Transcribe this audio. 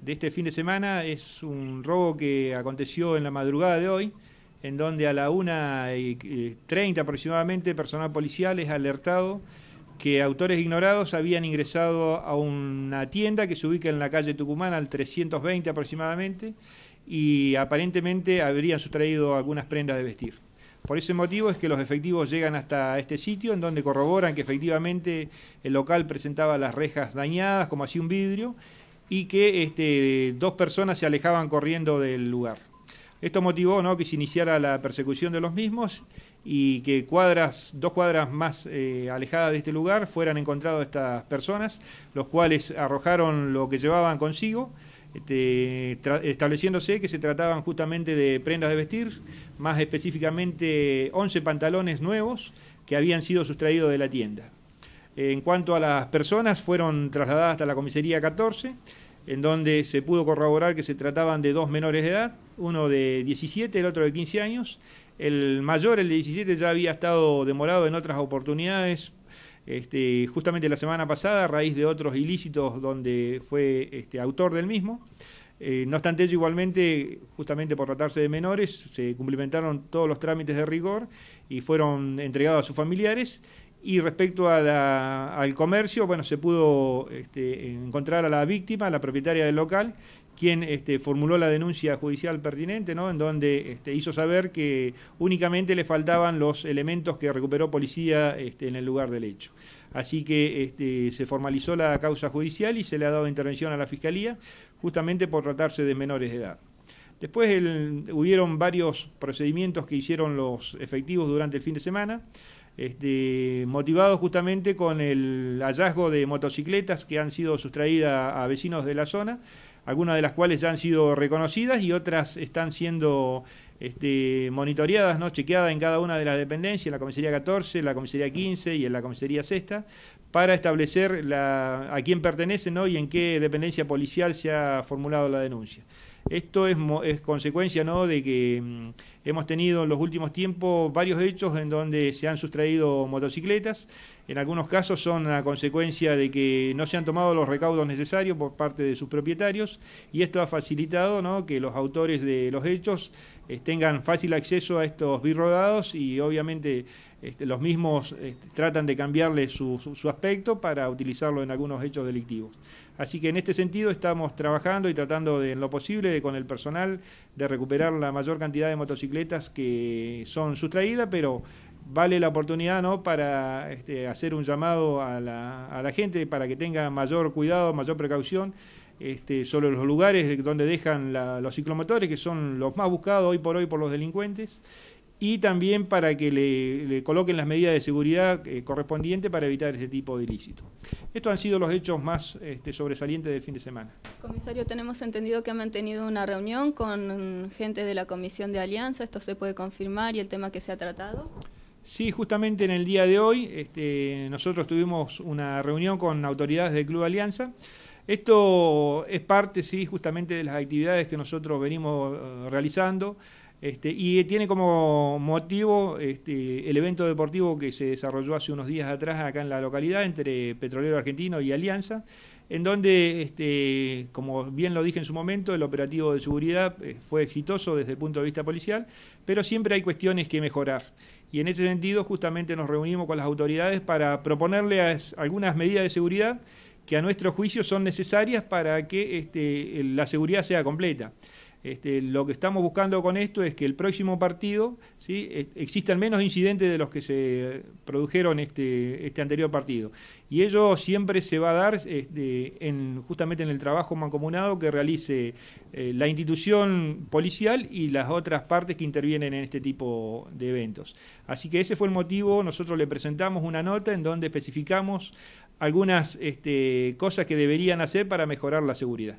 de este fin de semana es un robo que aconteció en la madrugada de hoy, en donde a la 1.30 eh, aproximadamente personal policial es alertado que autores ignorados habían ingresado a una tienda que se ubica en la calle Tucumán al 320 aproximadamente y aparentemente habrían sustraído algunas prendas de vestir. Por ese motivo es que los efectivos llegan hasta este sitio en donde corroboran que efectivamente el local presentaba las rejas dañadas como así un vidrio y que este, dos personas se alejaban corriendo del lugar. Esto motivó ¿no? que se iniciara la persecución de los mismos y que cuadras, dos cuadras más eh, alejadas de este lugar fueran encontradas estas personas, los cuales arrojaron lo que llevaban consigo, este, estableciéndose que se trataban justamente de prendas de vestir, más específicamente 11 pantalones nuevos que habían sido sustraídos de la tienda. En cuanto a las personas, fueron trasladadas hasta la comisaría 14 en donde se pudo corroborar que se trataban de dos menores de edad, uno de 17, el otro de 15 años. El mayor, el de 17, ya había estado demorado en otras oportunidades, este, justamente la semana pasada, a raíz de otros ilícitos donde fue este, autor del mismo. Eh, no obstante ello, igualmente, justamente por tratarse de menores, se cumplimentaron todos los trámites de rigor y fueron entregados a sus familiares y respecto al comercio, bueno, se pudo este, encontrar a la víctima, la propietaria del local, quien este, formuló la denuncia judicial pertinente, en donde este, hizo saber que únicamente le faltaban los elementos que recuperó policía en el lugar del hecho. Así que se formalizó la causa judicial y se le ha dado intervención a la Fiscalía, justamente por tratarse de menores de edad. Después el, hubieron varios procedimientos que hicieron los efectivos durante el fin de semana este, motivados justamente con el hallazgo de motocicletas que han sido sustraídas a vecinos de la zona, algunas de las cuales ya han sido reconocidas y otras están siendo este, monitoreadas, chequeadas en cada una de las dependencias, en la comisaría 14, en la comisaría 15 y en la comisaría 6, para establecer a quién pertenece y en qué dependencia policial se ha formulado la denuncia. Esto es, consecuencia de que mm, Hemos tenido en los últimos tiempos varios hechos en donde se han sustraído motocicletas. En algunos casos son a consecuencia de que no se han tomado los recaudos necesarios por parte de sus propietarios y esto ha facilitado que los autores de los hechos eh, tengan fácil acceso a estos birrodados y obviamente este, los mismos este, tratan de cambiarle su, aspecto para utilizarlo en algunos hechos delictivos. Así que en este sentido estamos trabajando y tratando de, en lo posible con el personal de recuperar la mayor cantidad de motocicletas que son sustraídas, pero vale la oportunidad para este, hacer un llamado a la, a la, gente para que tenga mayor cuidado, mayor precaución este, sobre los lugares donde dejan los ciclomotores, que son los más buscados hoy por hoy por los delincuentes, y también para que le, coloquen las medidas de seguridad eh, correspondientes para evitar ese tipo de ilícito. Estos han sido los hechos más este, sobresalientes del fin de semana. Comisario, tenemos entendido que ha mantenido una reunión con gente de la Comisión de Alianza, esto se puede confirmar y el tema que se ha tratado. Sí, justamente en el día de hoy este, nosotros tuvimos una reunión con autoridades del Club Alianza. Esto es parte, sí, justamente de las actividades que nosotros venimos eh, realizando. Este, y tiene como motivo este, el evento deportivo que se desarrolló hace unos días atrás acá en la localidad entre Petrolero Argentino y Alianza, en donde, este, como bien lo dije en su momento, el operativo de seguridad eh, fue exitoso desde el punto de vista policial, pero siempre hay cuestiones que mejorar. Y en ese sentido, justamente nos reunimos con las autoridades para proponerles algunas medidas de seguridad que a nuestro juicio son necesarias para que este, la seguridad sea completa. Este, lo que estamos buscando con esto es que el próximo partido ¿sí? E, existan menos incidentes de los que se produjeron este, este anterior partido. Y ello siempre se va a dar este, en, justamente en el trabajo mancomunado que realice eh, la institución policial y las otras partes que intervienen en este tipo de eventos. Así que ese fue el motivo, nosotros le presentamos una nota en donde especificamos algunas este, cosas que deberían hacer para mejorar la seguridad.